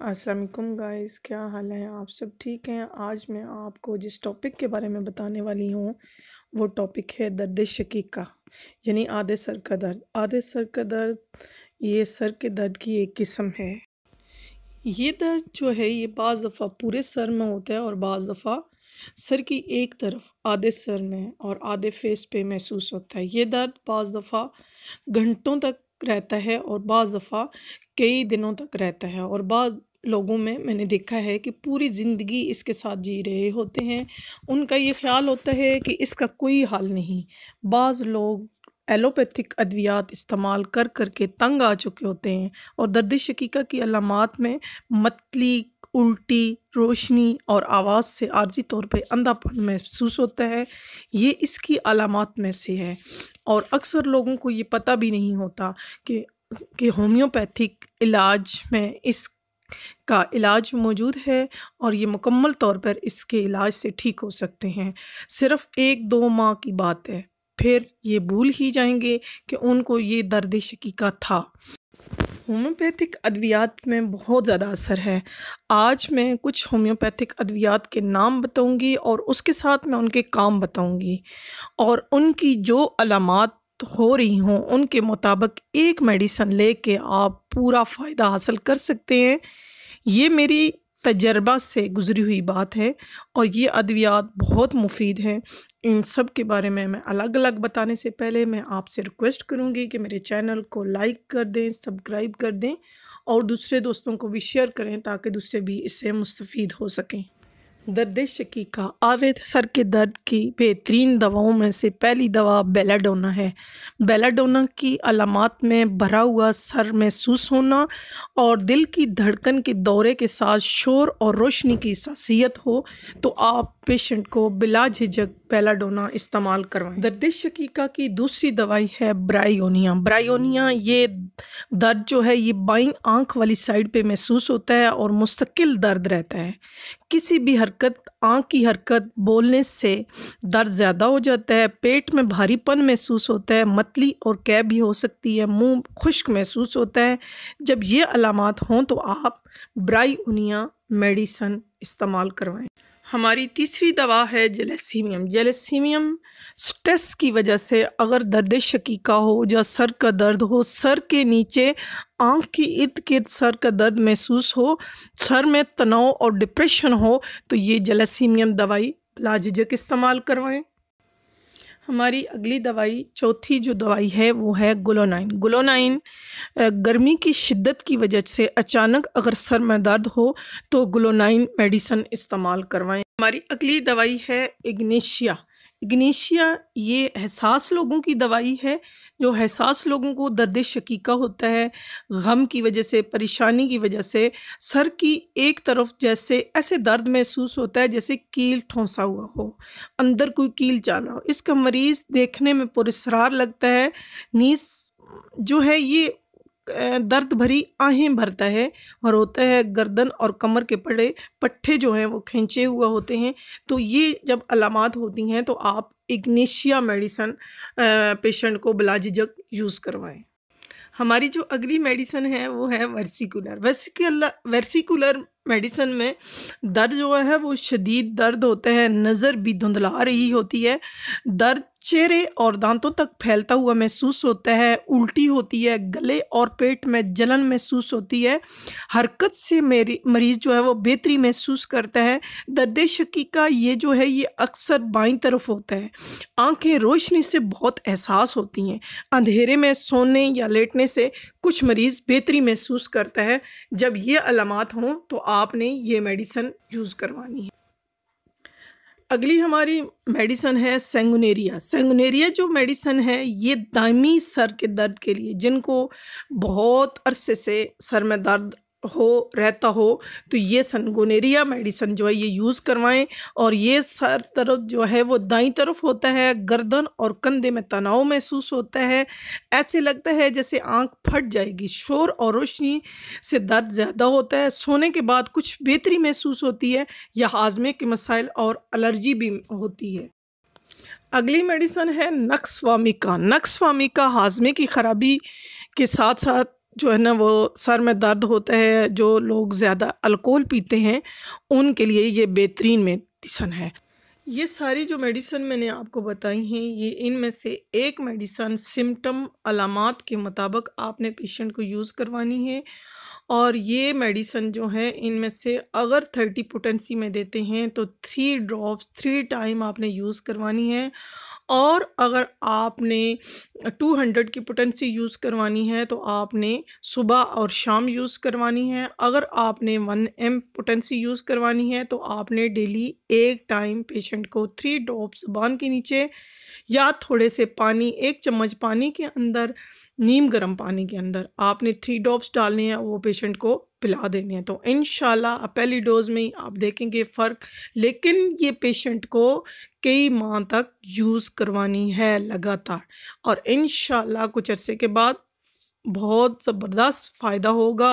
असलकुम गाइस क्या हाल है आप सब ठीक हैं आज मैं आपको जिस टॉपिक के बारे में बताने वाली हूँ वो टॉपिक है दर्द शकीका यानी आधे सर का दर्द आधे सर का दर्द ये सर के दर्द की एक किस्म है ये दर्द जो है ये बज़ दफ़ा पूरे सर में होता है और बज़ दफ़ा सर की एक तरफ आधे सर में और आधे फेस पे महसूस होता है ये दर्द बज़ दफ़ा घंटों तक रहता है और बज़ दफ़ा कई दिनों तक रहता है और बाद लोगों में मैंने देखा है कि पूरी ज़िंदगी इसके साथ जी रहे होते हैं उनका ये ख्याल होता है कि इसका कोई हाल नहीं बाज़ लोग एलोपैथिक अद्वियात इस्तेमाल कर कर के तंग आ चुके होते हैं और दर्द शकीका की अलामत में मतली उल्टी रोशनी और आवाज़ से आर्जी तौर पे अंधापन महसूस होता है ये इसकी अलामत में से है और अक्सर लोगों को ये पता भी नहीं होता कि कि होम्योपैथिक इलाज में इस का इलाज मौजूद है और ये मुकम्मल तौर पर इसके इलाज से ठीक हो सकते हैं सिर्फ एक दो माह की बात है फिर ये भूल ही जाएंगे कि उनको ये दर्द शकीका था होम्योपैथिक अद्वियात में बहुत ज़्यादा असर है आज मैं कुछ होम्योपैथिक अद्वियात के नाम बताऊंगी और उसके साथ मैं उनके काम बताऊंगी और उनकी जो अलामत हो रही हों उनके मुताबिक एक मेडिसन ले के आप पूरा फ़ायदा हासिल कर सकते हैं ये मेरी तजर्बा से गुज़री हुई बात है और ये अद्वियात बहुत मुफीद हैं इन सब के बारे में मैं अलग अलग बताने से पहले मैं आपसे रिक्वेस्ट करूँगी कि मेरे चैनल को लाइक कर दें सब्सक्राइब कर दें और दूसरे दोस्तों को भी शेयर करें ताकि दूसरे भी इससे मुस्तफ़ हो सकें दर्द शकीका आर्द सर के दर्द की बेहतरीन दवाओं में से पहली दवा बेलाडोना है बेलाडोना की अलामत में भरा हुआ सर महसूस होना और दिल की धड़कन के दौरे के साथ शोर और रोशनी की सासियत हो तो आप पेशेंट को बिला झिझक बेलाडोना इस्तेमाल करवाएं दर्द शकीका की दूसरी दवाई है ब्रायोनिया ब्रायोनिया ये दर्द जो है ये बाई आंख वाली साइड पे महसूस होता है और मुस्तकिल दर्द रहता है किसी भी हरकत आंख की हरकत बोलने से दर्द ज़्यादा हो जाता है पेट में भारीपन महसूस होता है मतली और कै भी हो सकती है मुंह खुश्क महसूस होता है जब ये अलामत हों तो आप ब्रायोनिया मेडिसन इस्तेमाल करवाएं हमारी तीसरी दवा है जेलेसीमियम जेलेसीमियम स्ट्रेस की वजह से अगर दर्द शकीका हो या सर का दर्द हो सर के नीचे आँख की इर्द गिर्द सर का दर्द महसूस हो सर में तनाव और डिप्रेशन हो तो ये जेलेसीमियम दवाई लाजिजक इस्तेमाल करवाएं हमारी अगली दवाई चौथी जो दवाई है वो है गुलोनाइन ग्लोनाइन गर्मी की शिद्दत की वजह से अचानक अगर सर में दर्द हो तो ग्लोनाइन मेडिसन इस्तेमाल करवाएं हमारी अगली दवाई है इग्निशिया इग्निशिया ये एहसास लोगों की दवाई है जो एहसास लोगों को दर्द शकीका होता है गम की वजह से परेशानी की वजह से सर की एक तरफ जैसे ऐसे दर्द महसूस होता है जैसे कील ठोंसा हुआ हो अंदर कोई कील चाला हो इसका मरीज़ देखने में पुरसरार लगता है नीस जो है ये दर्द भरी आहें भरता है और होता है गर्दन और कमर के पड़े पट्ठे जो हैं वो खींचे हुआ होते हैं तो ये जब अलामत होती हैं तो आप इग्निशिया मेडिसन पेशेंट को बलाजिजक यूज़ करवाएं हमारी जो अगली मेडिसन है वो है वर्सिकुलर वर्सिकुलर वर्सिकुलर मेडिसन में दर्द जो है वो शदीद दर्द होता है नज़र भी धुंधला रही होती है दर्द चेहरे और दांतों तक फैलता हुआ महसूस होता है उल्टी होती है गले और पेट में जलन महसूस होती है हरकत से मेरी मरीज़ जो है वो बेहतरी महसूस करता है दर्द शकी का ये जो है ये अक्सर बाई तरफ होता है आंखें रोशनी से बहुत एहसास होती हैं अंधेरे में सोने या लेटने से कुछ मरीज़ बेहतरी महसूस करता है जब ये अलामत हों तो आपने ये मेडिसन यूज़ करवानी है अगली हमारी मेडिसन है सेंगुनेरिया सेंगुनेरिया जो मेडिसन है ये दायमी सर के दर्द के लिए जिनको बहुत अरसे से सर में दर्द हो रहता हो तो ये सनगोनेरिया मेडिसन जो है ये यूज़ करवाएं और ये सर तरफ जो है वो दाई तरफ होता है गर्दन और कंधे में तनाव महसूस होता है ऐसे लगता है जैसे आंख फट जाएगी शोर और रोशनी से दर्द ज़्यादा होता है सोने के बाद कुछ बेहतरी महसूस होती है या हाजमे के मसाइल और एलर्जी भी होती है अगली मेडिसन है नक्स वामिका नक्स वामिका हाजमे की ख़राबी के साथ साथ जो है ना वो सर में दर्द होता है जो लोग ज़्यादा अल्कोहल पीते हैं उनके लिए ये बेहतरीन मेडिसन है ये सारी जो मेडिसन मैंने आपको बताई हैं ये इनमें से एक मेडिसन सिम्टम अलामत के मुताबिक आपने पेशेंट को यूज़ करवानी है और ये मेडिसन जो है इनमें से अगर थर्टी पोटेंसी में देते हैं तो थ्री ड्रॉप्स थ्री टाइम आपने यूज़ करवानी है और अगर आपने 200 की पोटेंसी यूज़ करवानी है तो आपने सुबह और शाम यूज़ करवानी है अगर आपने 1 एम पोटेंसी यूज़ करवानी है तो आपने डेली एक टाइम पेशेंट को थ्री ड्रॉप्स बांध के नीचे या थोड़े से पानी एक चम्मच पानी के अंदर नीम गर्म पानी के अंदर आपने थ्री डॉप्स डालने हैं वो पेशेंट को पिला देने हैं तो इन पहली डोज में ही आप देखेंगे फ़र्क लेकिन ये पेशेंट को कई माह तक यूज़ करवानी है लगातार और इन कुछ अरसे के बाद बहुत ज़बरदस्त फ़ायदा होगा